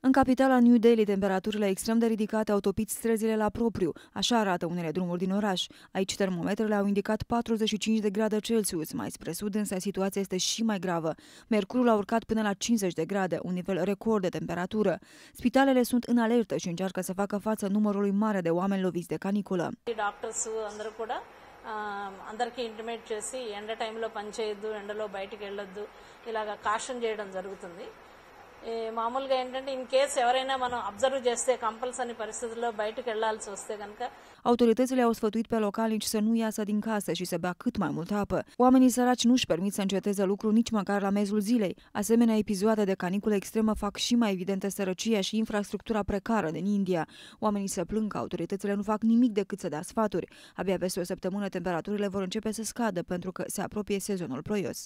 În capitala New Delhi, temperaturile extrem de ridicate au topit străzile la propriu. Așa arată unele drumuri din oraș. Aici termometrele au indicat 45 de grade Celsius. Mai spre sud, însă, situația este și mai gravă. Mercurul a urcat până la 50 de grade, un nivel record de temperatură. Spitalele sunt în alertă și încearcă să facă față numărului mare de oameni loviți de caniculă. మామూలుగా ఏంటంటే in case ఎవరైనా మనం అబ్జర్వ్ చేస్తే కంపల్సరీ పరిస్థితుల్లో బయటకు వెళ్లాల్సి వస్తే కనుక Autoritățile au sfătuit pe localnici să nu iasă din casă și să bea cât mai multă apă. Oamenii săraci nu-și permit să înceteze lucru nici măcar la mezul zilei. Asemenea, episoade de caniculă extremă fac și mai evidentă sărăcia și infrastructura precară din India. Oamenii se plâng că autoritățile nu fac nimic decât să dea sfaturi. Abia peste o săptămână temperaturile vor începe să scadă pentru că se apropie sezonul ploios.